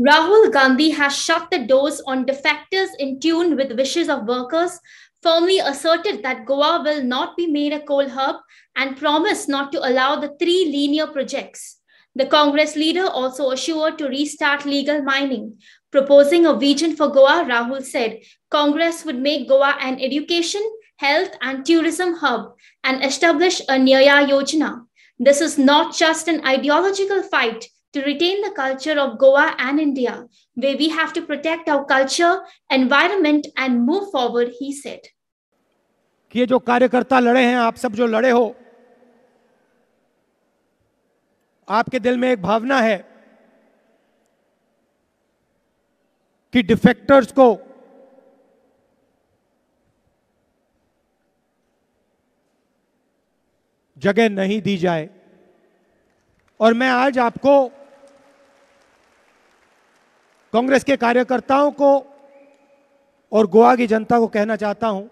Rahul Gandhi has shut the doors on defectors in tune with wishes of workers, firmly asserted that Goa will not be made a coal hub, and promised not to allow the three linear projects. The Congress leader also assured to restart legal mining. Proposing a vision for Goa, Rahul said Congress would make Goa an education, health, and tourism hub and establish a Nyaya Yojana. This is not just an ideological fight, to retain the culture of Goa and India, where we have to protect our culture, environment, and move forward, he said. कि ये जो कार्यकर्ता लड़े हैं आप सब जो लड़े हो आपके दिल में एक भावना है कि डिफेक्टर्स को जगह नहीं दी जाए और मैं आज आपको कांग्रेस के कार्यकर्ताओं को और गोवा की जनता को कहना चाहता हूं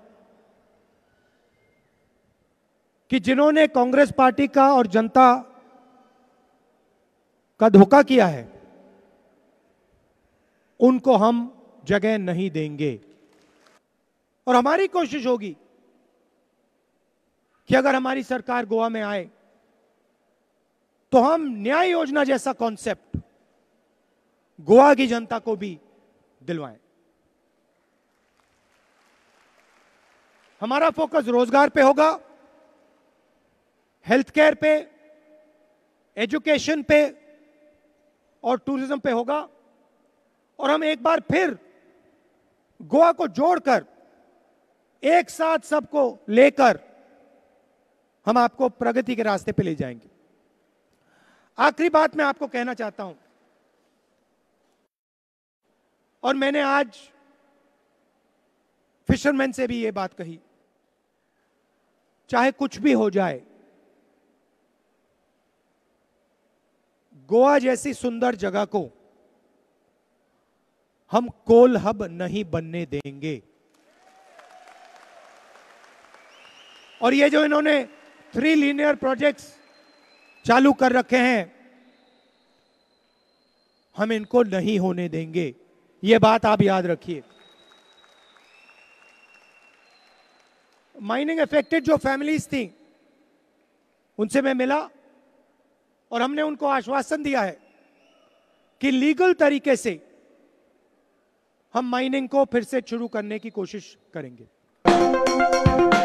कि जिन्होंने कांग्रेस पार्टी का और जनता का धोखा किया है उनको हम जगह नहीं देंगे और हमारी कोशिश होगी कि अगर हमारी सरकार गोवा में आए तो हम न्याय योजना जैसा कॉन्सेप्ट गोवा की जनता को भी दिलवाएं हमारा फोकस रोजगार पे होगा हेल्थ केयर पे एजुकेशन पे और टूरिज्म पे होगा और हम एक बार फिर गोवा को जोड़कर एक साथ सबको लेकर हम आपको प्रगति के रास्ते पे ले जाएंगे आखिरी बात मैं आपको कहना चाहता हूं और मैंने आज फिशरमैन से भी ये बात कही चाहे कुछ भी हो जाए गोवा जैसी सुंदर जगह को हम कोल हब नहीं बनने देंगे और ये जो इन्होंने थ्री लीनियर प्रोजेक्ट्स चालू कर रखे हैं हम इनको नहीं होने देंगे ये बात आप याद रखिए माइनिंग अफेक्टेड जो फैमिलीज थी उनसे मैं मिला और हमने उनको आश्वासन दिया है कि लीगल तरीके से हम माइनिंग को फिर से शुरू करने की कोशिश करेंगे